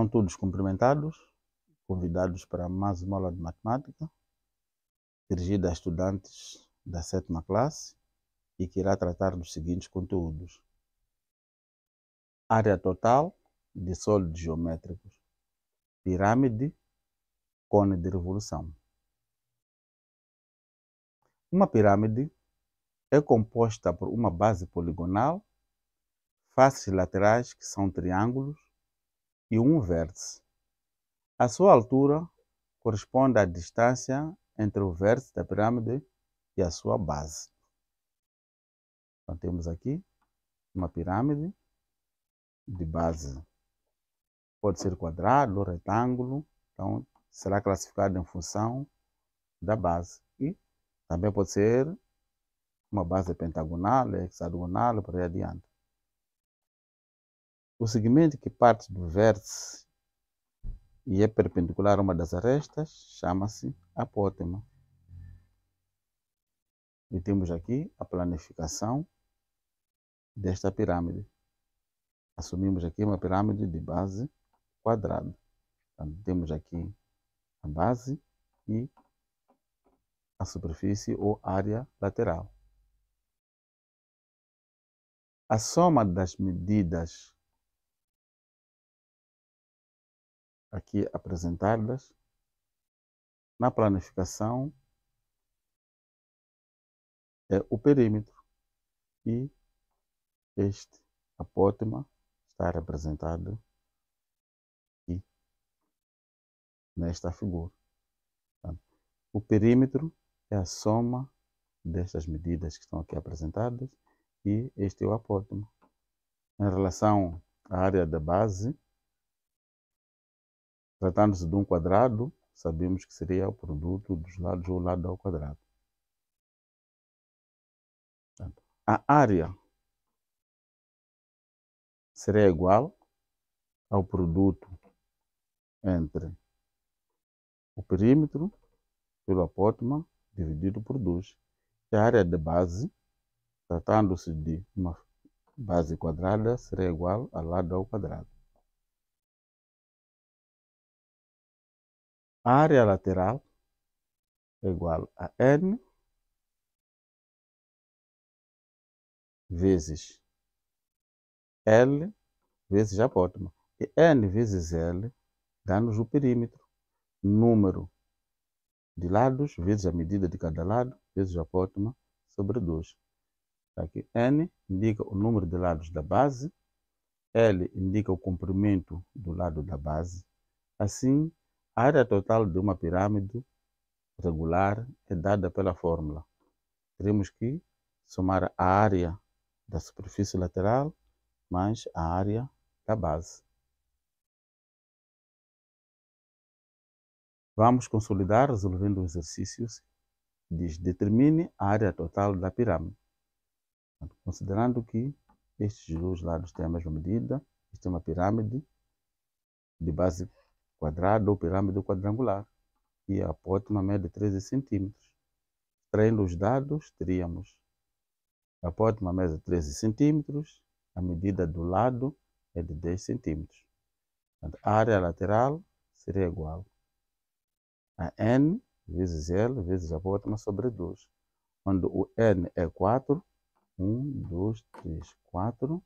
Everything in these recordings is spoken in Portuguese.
Estão todos cumprimentados, convidados para mais uma aula de matemática, dirigida a estudantes da sétima classe e que irá tratar dos seguintes conteúdos. Área total de sólidos geométricos, pirâmide, cone de revolução. Uma pirâmide é composta por uma base poligonal, faces laterais que são triângulos, e um vértice. A sua altura corresponde à distância entre o vértice da pirâmide e a sua base. Então, temos aqui uma pirâmide de base. Pode ser quadrado, retângulo, então será classificado em função da base. E também pode ser uma base pentagonal, hexagonal, por aí adiante. O segmento que parte do vértice e é perpendicular a uma das arestas chama-se apótema. E temos aqui a planificação desta pirâmide. Assumimos aqui uma pirâmide de base quadrada. Então, temos aqui a base e a superfície ou área lateral. A soma das medidas aqui apresentadas na planificação é o perímetro e este apótema está representado aqui nesta figura. Tá? o perímetro é a soma destas medidas que estão aqui apresentadas e este é o apótema. Em relação à área da base, Tratando-se de um quadrado, sabemos que seria o produto dos lados ou lado ao quadrado. a área será igual ao produto entre o perímetro pelo apótema dividido por 2. E a área de base, tratando-se de uma base quadrada, será igual ao lado ao quadrado. área lateral igual a N vezes L vezes a apótoma. E N vezes L dá-nos o perímetro, número de lados vezes a medida de cada lado vezes a apótoma sobre 2. Tá aqui N indica o número de lados da base, L indica o comprimento do lado da base. Assim, área total de uma pirâmide regular é dada pela fórmula. Teremos que somar a área da superfície lateral mais a área da base. Vamos consolidar resolvendo o exercício. Diz, determine a área total da pirâmide. Considerando que estes dois lados têm a mesma medida, isto é uma pirâmide de base quadrado ou pirâmide quadrangular e a apótema é de 13 centímetros. Traindo os dados, teríamos a apótema mesa é de 13 centímetros, a medida do lado é de 10 centímetros. A área lateral seria igual a n vezes L vezes a apótema sobre 2, onde o n é 4, 1, 2, 3, 4,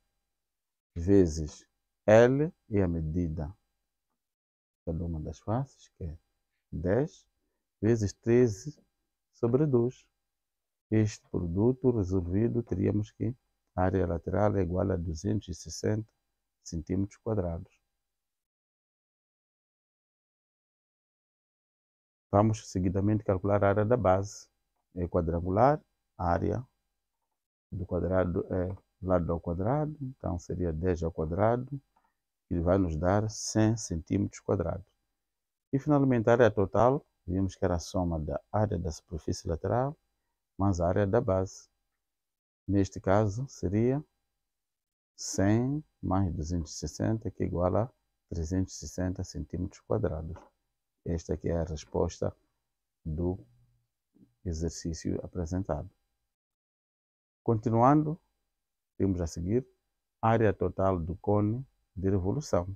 vezes L e a medida cada uma das faces, que é 10 vezes 13 sobre 2. Este produto resolvido, teríamos que a área lateral é igual a 260 centímetros quadrados. Vamos seguidamente calcular a área da base. É quadrangular, a área do quadrado é lado ao quadrado, então seria 10 ao quadrado que vai nos dar 100 centímetros quadrados. E finalmente a é área total, vimos que era a soma da área da superfície lateral mais a área da base. Neste caso seria 100 mais 260 que igual a 360 centímetros quadrados. Esta aqui é a resposta do exercício apresentado. Continuando, temos a seguir a área total do cone de revolução.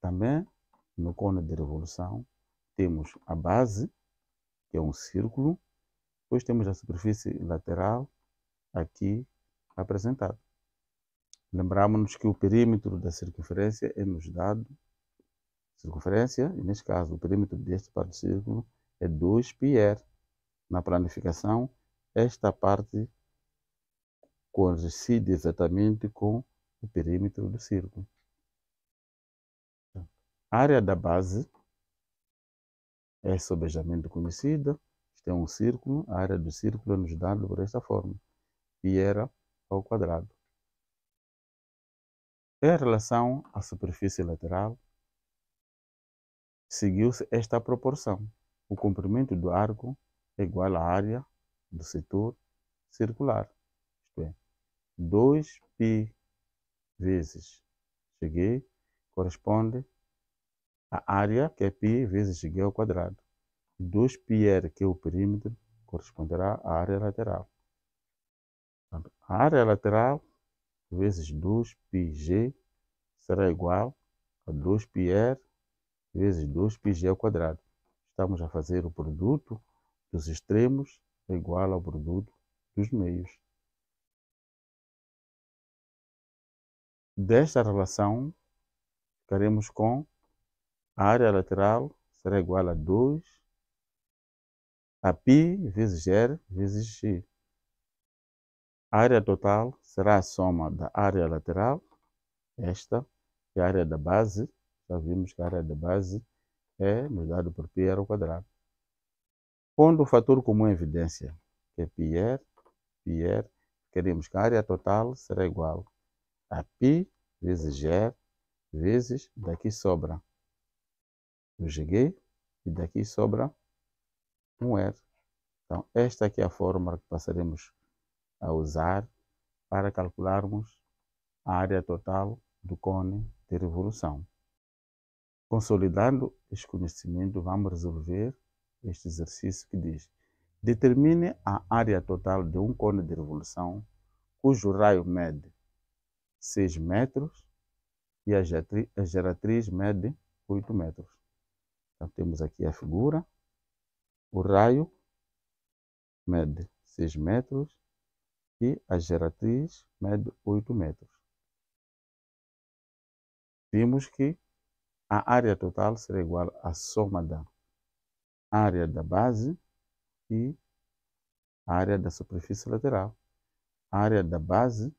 Também no cone de revolução temos a base, que é um círculo, depois temos a superfície lateral aqui apresentada. Lembramos-nos que o perímetro da circunferência é-nos dado, circunferência, e neste caso o perímetro deste par do círculo é 2πr. Na planificação, esta parte coincide exatamente com o perímetro do círculo. A área da base é sobejamente conhecida. Isto é um círculo, a área do círculo é nos dada por esta forma. era ao quadrado. Em relação à superfície lateral, seguiu-se esta proporção. O comprimento do arco é igual à área do setor circular. 2π vezes cheguei corresponde à área, que é π, vezes g ao quadrado. 2πr, que é o perímetro, corresponderá à área lateral. a área lateral vezes 2πg será igual a 2πr vezes 2πg ao quadrado. Estamos a fazer o produto dos extremos igual ao produto dos meios. desta relação, ficaremos com a área lateral será igual a 2 a π vezes R vezes X. A área total será a soma da área lateral, esta, e é a área da base, já vimos que a área da base é nos dado por πr ao quadrado. Pondo o fator comum em é evidência, que é πr, πr, queremos que a área total será igual a π vezes g vezes daqui sobra. Eu cheguei e daqui sobra um R. Então, esta aqui é a fórmula que passaremos a usar para calcularmos a área total do cone de revolução. Consolidando este conhecimento, vamos resolver este exercício que diz Determine a área total de um cone de revolução cujo raio mede 6 metros e a geratriz mede 8 metros. Então temos aqui a figura. O raio mede 6 metros e a geratriz mede 8 metros. Vimos que a área total será igual à soma da área da base e a área da superfície lateral. A área da base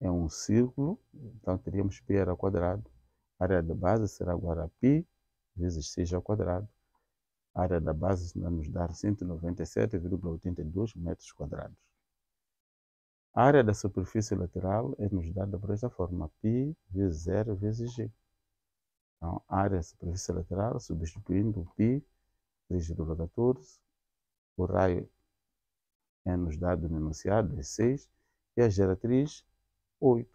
é um círculo, então teríamos π ao quadrado. A área da base será agora π vezes 6 ao quadrado. A área da base vai nos dar 197,82 metros quadrados. A área da superfície lateral é nos dada por esta forma, π vezes 0 vezes g. Então, a área da superfície lateral, substituindo o π, 3,14, o raio é nos dado no enunciado, é 6, e a geratriz 8.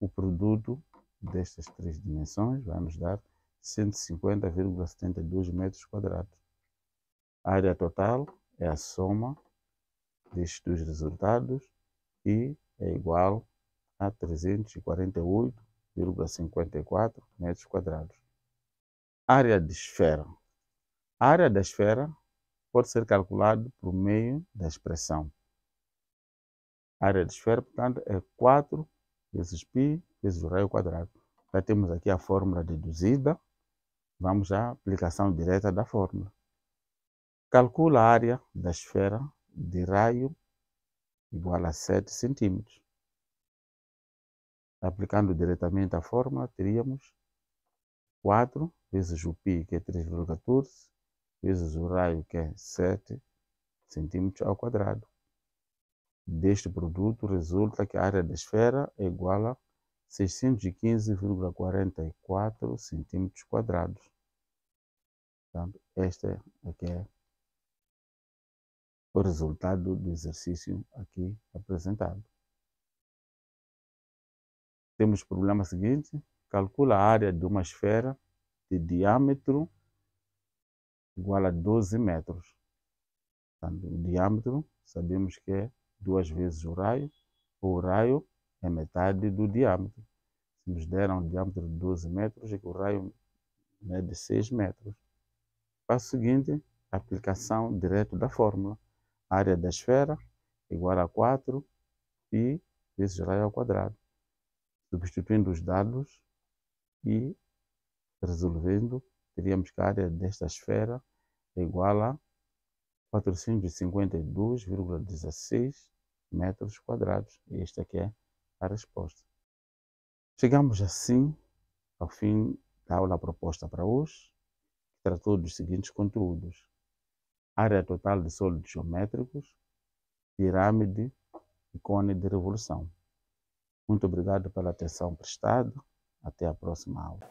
O produto destas três dimensões vai nos dar 150,72 metros quadrados. A área total é a soma destes dois resultados e é igual a 348,54 metros quadrados. Área de esfera. A área da esfera pode ser calculada por meio da expressão a área de esfera, portanto, é 4 vezes π vezes o raio quadrado. Já temos aqui a fórmula deduzida. Vamos à aplicação direta da fórmula. Calcula a área da esfera de raio igual a 7 centímetros. Aplicando diretamente a fórmula, teríamos 4 vezes o π, que é 3,14, vezes o raio, que é 7 centímetros ao quadrado deste produto resulta que a área da esfera é igual a 615,44 centímetros quadrados. Portanto, tá? este é é o resultado do exercício aqui apresentado. Temos o problema seguinte, calcula a área de uma esfera de diâmetro igual a 12 metros. Portanto, tá? o diâmetro sabemos que é duas vezes o raio, ou o raio é metade do diâmetro. Se nos deram um diâmetro de 12 metros, é que o raio é de 6 metros. Passo seguinte, aplicação direto da fórmula. A área da esfera igual a 4 π vezes raio ao quadrado. Substituindo os dados e resolvendo, teríamos que a área desta esfera é igual a 452,16 metros quadrados. E esta aqui é a resposta. Chegamos assim ao fim da aula proposta para hoje, que tratou dos seguintes conteúdos. Área total de sólidos geométricos, pirâmide e cone de revolução. Muito obrigado pela atenção prestada. Até a próxima aula.